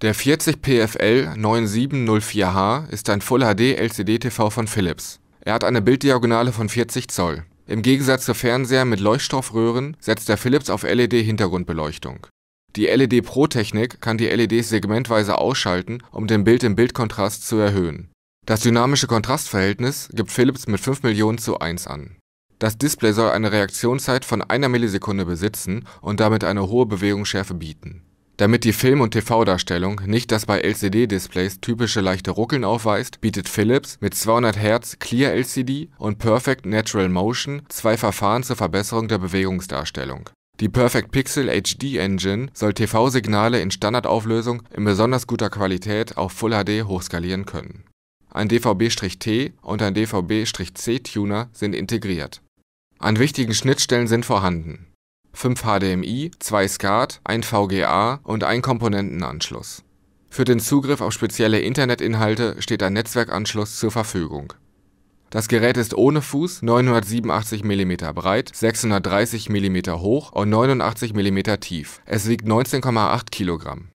Der 40 PFL 9704H ist ein Full HD LCD-TV von Philips. Er hat eine Bilddiagonale von 40 Zoll. Im Gegensatz zu Fernsehern mit Leuchtstoffröhren setzt der Philips auf LED-Hintergrundbeleuchtung. Die LED Pro Technik kann die LEDs segmentweise ausschalten, um den bild im Bildkontrast zu erhöhen. Das dynamische Kontrastverhältnis gibt Philips mit 5 Millionen zu 1 an. Das Display soll eine Reaktionszeit von einer Millisekunde besitzen und damit eine hohe Bewegungsschärfe bieten damit die Film und TV-Darstellung nicht das bei LCD-Displays typische leichte Ruckeln aufweist, bietet Philips mit 200 Hz Clear LCD und Perfect Natural Motion zwei Verfahren zur Verbesserung der Bewegungsdarstellung. Die Perfect Pixel HD Engine soll TV-Signale in Standardauflösung in besonders guter Qualität auf Full HD hochskalieren können. Ein DVB-T und ein DVB-C Tuner sind integriert. An wichtigen Schnittstellen sind vorhanden 5 HDMI, 2 SCART, 1 VGA und 1 Komponentenanschluss. Für den Zugriff auf spezielle Internetinhalte steht ein Netzwerkanschluss zur Verfügung. Das Gerät ist ohne Fuß 987 mm breit, 630 mm hoch und 89 mm tief, es wiegt 19,8 kg